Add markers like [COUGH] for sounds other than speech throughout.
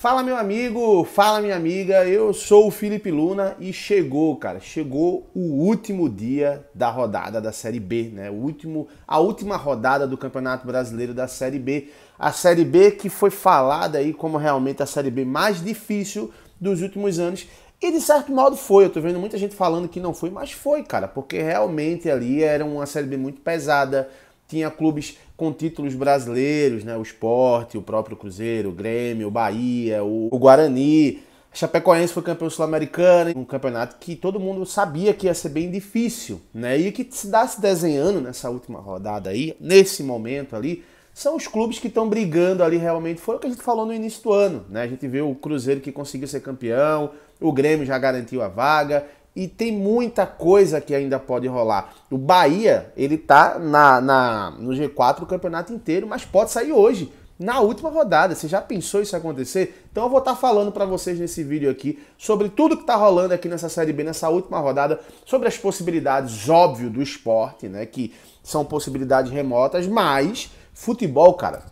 Fala meu amigo, fala minha amiga, eu sou o Felipe Luna e chegou, cara, chegou o último dia da rodada da Série B, né? O último, a última rodada do Campeonato Brasileiro da Série B, a Série B que foi falada aí como realmente a Série B mais difícil dos últimos anos e de certo modo foi, eu tô vendo muita gente falando que não foi, mas foi, cara, porque realmente ali era uma Série B muito pesada, tinha clubes com títulos brasileiros, né? O Esporte, o próprio Cruzeiro, o Grêmio, o Bahia, o, o Guarani. A Chapecoense foi campeão sul-americano, um campeonato que todo mundo sabia que ia ser bem difícil, né? E que se dá se desenhando nessa última rodada aí, nesse momento ali, são os clubes que estão brigando ali realmente. Foi o que a gente falou no início do ano, né? A gente vê o Cruzeiro que conseguiu ser campeão, o Grêmio já garantiu a vaga, e tem muita coisa que ainda pode rolar. O Bahia, ele tá na, na, no G4 o campeonato inteiro, mas pode sair hoje, na última rodada. Você já pensou isso acontecer? Então eu vou estar tá falando para vocês nesse vídeo aqui sobre tudo que tá rolando aqui nessa Série B, nessa última rodada, sobre as possibilidades, óbvio, do esporte, né? Que são possibilidades remotas, mas futebol, cara,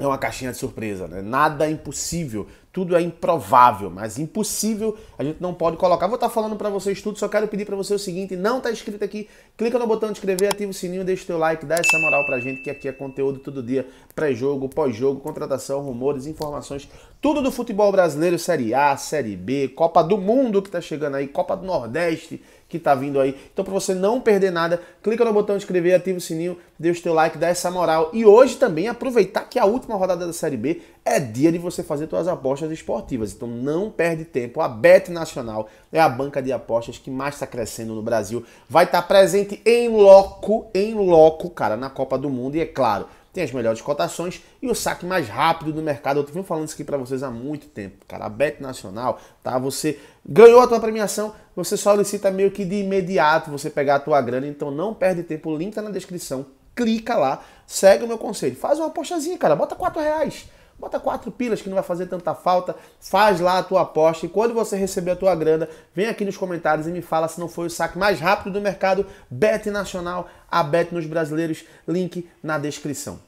é uma caixinha de surpresa, né? Nada é impossível tudo é improvável, mas impossível, a gente não pode colocar. Vou estar tá falando para vocês tudo, só quero pedir para você o seguinte, não está escrito aqui, clica no botão de inscrever, ativa o sininho, deixa o teu like, dá essa moral para gente, que aqui é conteúdo todo dia, pré-jogo, pós-jogo, contratação, rumores, informações, tudo do futebol brasileiro, Série A, Série B, Copa do Mundo que está chegando aí, Copa do Nordeste, que está vindo aí. Então, para você não perder nada, clica no botão de inscrever, ativa o sininho, deixa o teu like, dá essa moral. E hoje também aproveitar que a última rodada da Série B é dia de você fazer suas apostas esportivas. Então, não perde tempo. A Bet Nacional é a banca de apostas que mais está crescendo no Brasil. Vai estar tá presente em loco, em loco, cara, na Copa do Mundo. E é claro, tem as melhores cotações e o saque mais rápido do mercado. Eu venho falando isso aqui para vocês há muito tempo, cara. A Bet Nacional, tá? Você ganhou a tua premiação, você solicita meio que de imediato você pegar a tua grana, então não perde tempo, o link tá na descrição. Clica lá, segue o meu conselho. Faz uma apostazinha, cara. Bota 4 reais. Bota quatro pilas que não vai fazer tanta falta. Faz lá a tua aposta. E quando você receber a tua grana, vem aqui nos comentários e me fala se não foi o saque mais rápido do mercado. Bet Nacional, a Bet nos brasileiros. Link na descrição.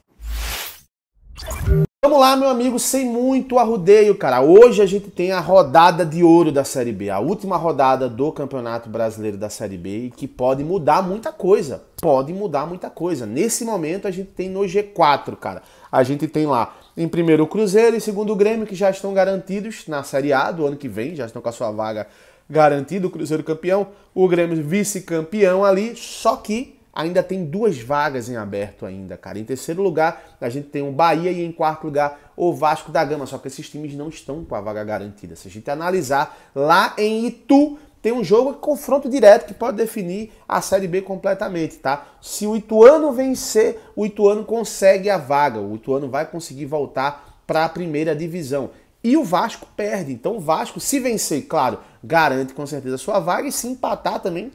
Vamos lá, meu amigo, sem muito arrudeio, cara. Hoje a gente tem a rodada de ouro da Série B, a última rodada do Campeonato Brasileiro da Série B, que pode mudar muita coisa. Pode mudar muita coisa. Nesse momento a gente tem no G4, cara. A gente tem lá em primeiro o Cruzeiro e segundo o Grêmio, que já estão garantidos na Série A do ano que vem, já estão com a sua vaga garantida. O Cruzeiro campeão, o Grêmio vice-campeão ali, só que ainda tem duas vagas em aberto ainda, cara. Em terceiro lugar, a gente tem o Bahia e em quarto lugar o Vasco da Gama, só que esses times não estão com a vaga garantida. Se a gente analisar lá em Itu, tem um jogo de confronto direto que pode definir a Série B completamente, tá? Se o Ituano vencer, o Ituano consegue a vaga, o Ituano vai conseguir voltar para a primeira divisão. E o Vasco perde, então o Vasco, se vencer, claro, garante com certeza a sua vaga e se empatar também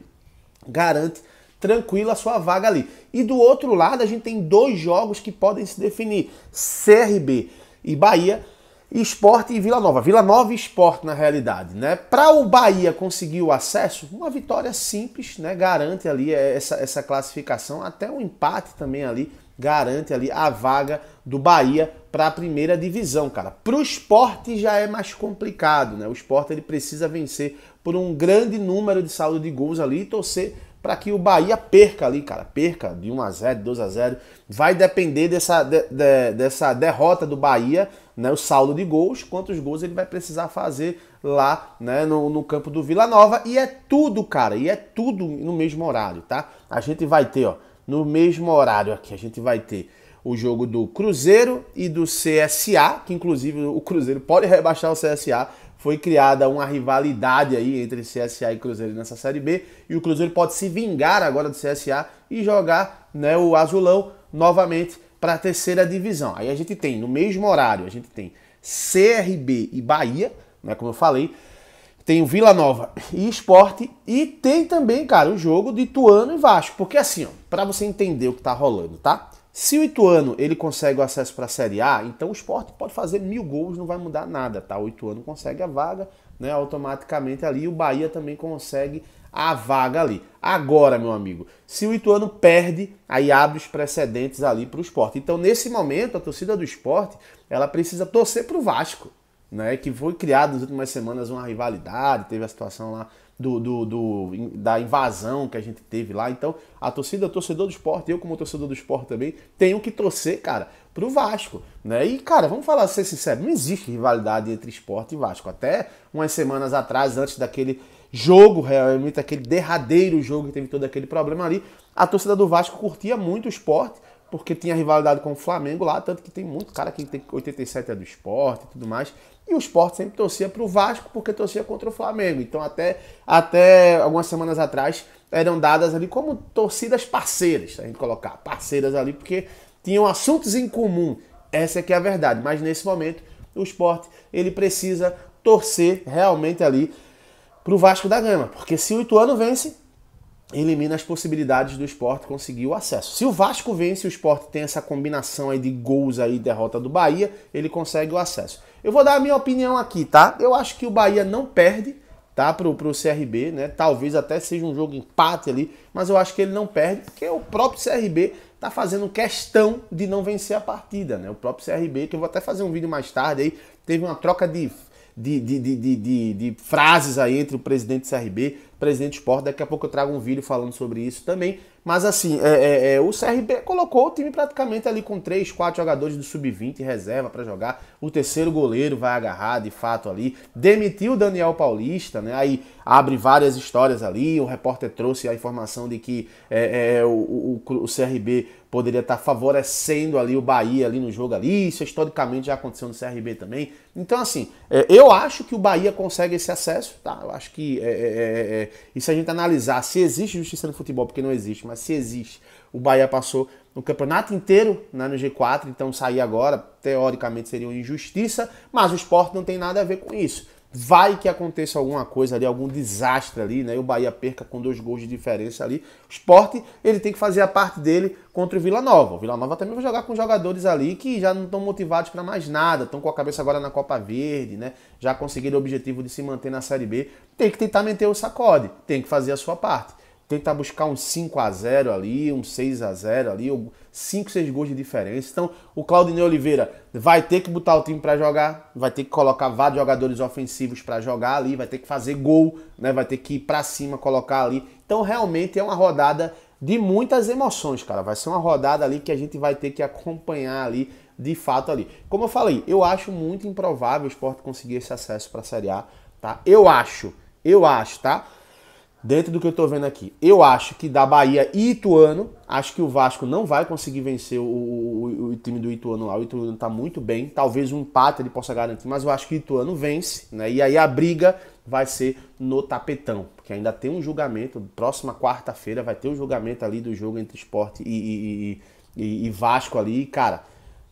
garante tranquilo a sua vaga ali. E do outro lado, a gente tem dois jogos que podem se definir: CRB e Bahia, Esporte e Vila Nova. Vila Nova e Esporte, na realidade, né? Para o Bahia conseguir o acesso, uma vitória simples, né? Garante ali essa, essa classificação, até um empate também ali, garante ali a vaga do Bahia para a primeira divisão, cara. Para o esporte já é mais complicado, né? O esporte ele precisa vencer por um grande número de saldo de gols ali e torcer para que o Bahia perca ali, cara. Perca de 1 a 0 2 a 0 Vai depender dessa, de, de, dessa derrota do Bahia, né? O saldo de gols, quantos gols ele vai precisar fazer lá né, no, no campo do Vila Nova. E é tudo, cara, e é tudo no mesmo horário, tá? A gente vai ter, ó, no mesmo horário aqui, a gente vai ter o jogo do Cruzeiro e do CSA, que inclusive o Cruzeiro pode [LAUGHS] rebaixar o CSA foi criada uma rivalidade aí entre CSA e Cruzeiro nessa Série B, e o Cruzeiro pode se vingar agora do CSA e jogar né, o Azulão novamente para a terceira divisão. Aí a gente tem, no mesmo horário, a gente tem CRB e Bahia, né, como eu falei, tem o Vila Nova e Esporte, e tem também, cara, o jogo de Tuano e Vasco, porque assim, ó, para você entender o que está rolando, tá? Se o Ituano ele consegue o acesso para a Série A, então o esporte pode fazer mil gols, não vai mudar nada, tá? O Ituano consegue a vaga, né? Automaticamente ali, o Bahia também consegue a vaga ali. Agora, meu amigo, se o Ituano perde, aí abre os precedentes ali para o esporte. Então, nesse momento, a torcida do esporte ela precisa torcer para o Vasco né? Que foi criado nas últimas semanas uma rivalidade, teve a situação lá do, do, do, da invasão que a gente teve lá. Então, a torcida, torcedor do esporte, eu como torcedor do esporte também, tenho que torcer, cara, pro Vasco, né? E, cara, vamos falar, ser sincero, não existe rivalidade entre esporte e Vasco. Até umas semanas atrás, antes daquele jogo, realmente, aquele derradeiro jogo que teve todo aquele problema ali, a torcida do Vasco curtia muito o esporte, porque tinha rivalidade com o Flamengo lá, tanto que tem muito cara que tem 87 é do esporte e tudo mais. E o esporte sempre torcia para o Vasco porque torcia contra o Flamengo. Então, até, até algumas semanas atrás, eram dadas ali como torcidas parceiras, a gente colocar parceiras ali, porque tinham assuntos em comum. Essa é que é a verdade. Mas nesse momento, o esporte ele precisa torcer realmente ali para o Vasco da Gama. Porque se o Ituano vence, elimina as possibilidades do esporte conseguir o acesso. Se o Vasco vence, o esporte tem essa combinação aí de gols aí, derrota do Bahia, ele consegue o acesso. Eu vou dar a minha opinião aqui, tá? Eu acho que o Bahia não perde, tá? Pro, pro CRB, né? Talvez até seja um jogo empate ali, mas eu acho que ele não perde, porque o próprio CRB tá fazendo questão de não vencer a partida, né? O próprio CRB, que eu vou até fazer um vídeo mais tarde aí, teve uma troca de de, de, de, de, de frases aí entre o presidente do CRB, Presidente Sport. Daqui a pouco eu trago um vídeo falando sobre isso também. Mas assim, é, é, é, o CRB colocou o time praticamente ali com 3, 4 jogadores do sub-20 reserva para jogar. O terceiro goleiro vai agarrar de fato ali. Demitiu o Daniel Paulista, né? Aí abre várias histórias ali. O repórter trouxe a informação de que é, é, o, o, o, CRB poderia estar favorecendo ali o Bahia ali no jogo ali. Isso historicamente já aconteceu no CRB também. Então, assim, é, eu acho que o Bahia consegue esse acesso, tá? Eu acho que é, é, é, e se a gente analisar se existe justiça no futebol, porque não existe, mas se existe, o Bahia passou no campeonato inteiro né, no G4, então sair agora, teoricamente, seria uma injustiça, mas o esporte não tem nada a ver com isso. Vai que aconteça alguma coisa ali, algum desastre ali, né? E o Bahia perca com dois gols de diferença ali. O esporte, ele tem que fazer a parte dele contra o Vila Nova. O Vila Nova também vai jogar com jogadores ali que já não estão motivados para mais nada, estão com a cabeça agora na Copa Verde, né? Já conseguiram o objetivo de se manter na Série B. Tem que tentar meter o sacode, tem que fazer a sua parte tentar buscar um 5 a 0 ali, um 6 a 0 ali, 5, 6 gols de diferença. Então, o Claudinei Oliveira vai ter que botar o time para jogar, vai ter que colocar vários jogadores ofensivos para jogar ali, vai ter que fazer gol, né? Vai ter que ir para cima, colocar ali. Então, realmente é uma rodada de muitas emoções, cara. Vai ser uma rodada ali que a gente vai ter que acompanhar ali de fato ali. Como eu falei, eu acho muito improvável o Sport conseguir esse acesso para a Série A, tá? Eu acho, eu acho, tá? dentro do que eu estou vendo aqui. Eu acho que da Bahia e Ituano, acho que o Vasco não vai conseguir vencer o, o, o time do Ituano lá. O Ituano está muito bem, talvez um empate ele possa garantir, mas eu acho que o Ituano vence, né? E aí a briga vai ser no tapetão, porque ainda tem um julgamento, próxima quarta-feira vai ter um julgamento ali do jogo entre esporte e, e, e, e Vasco ali, e, cara,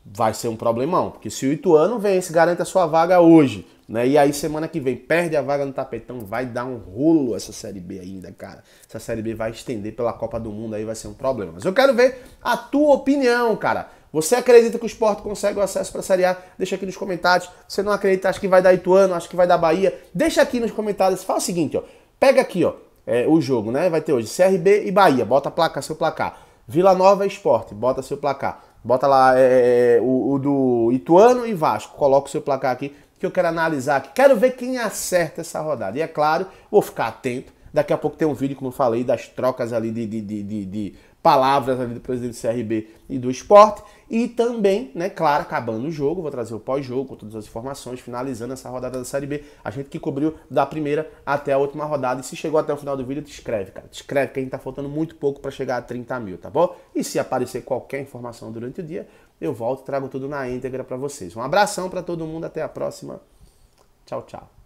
vai ser um problemão, porque se o Ituano vence, garante a sua vaga hoje, né? E aí semana que vem perde a vaga no tapetão, vai dar um rolo essa Série B ainda, cara. Essa Série B vai estender pela Copa do Mundo, aí vai ser um problema. Mas eu quero ver a tua opinião, cara. Você acredita que o esporte consegue o acesso para a Série A? Deixa aqui nos comentários. Você não acredita, acha que vai dar Ituano, acha que vai dar Bahia? Deixa aqui nos comentários. Fala o seguinte, ó. Pega aqui, ó, é, o jogo, né? Vai ter hoje CRB e Bahia. Bota placa, seu placar. Vila Nova Esporte, bota seu placar. Bota lá é, é, é, o, o do Ituano e Vasco. Coloca o seu placar aqui que eu quero analisar aqui. Quero ver quem acerta essa rodada. E é claro, vou ficar atento. Daqui a pouco tem um vídeo, como eu falei, das trocas ali de, de, de, de palavras ali do presidente do CRB e do esporte. E também, né, claro, acabando o jogo, vou trazer o pós-jogo com todas as informações, finalizando essa rodada da Série B. A gente que cobriu da primeira até a última rodada. E se chegou até o final do vídeo, te escreve, cara. Te escreve. que a gente tá faltando muito pouco para chegar a 30 mil, tá bom? E se aparecer qualquer informação durante o dia, eu volto e trago tudo na íntegra para vocês. Um abração para todo mundo, até a próxima. Tchau, tchau.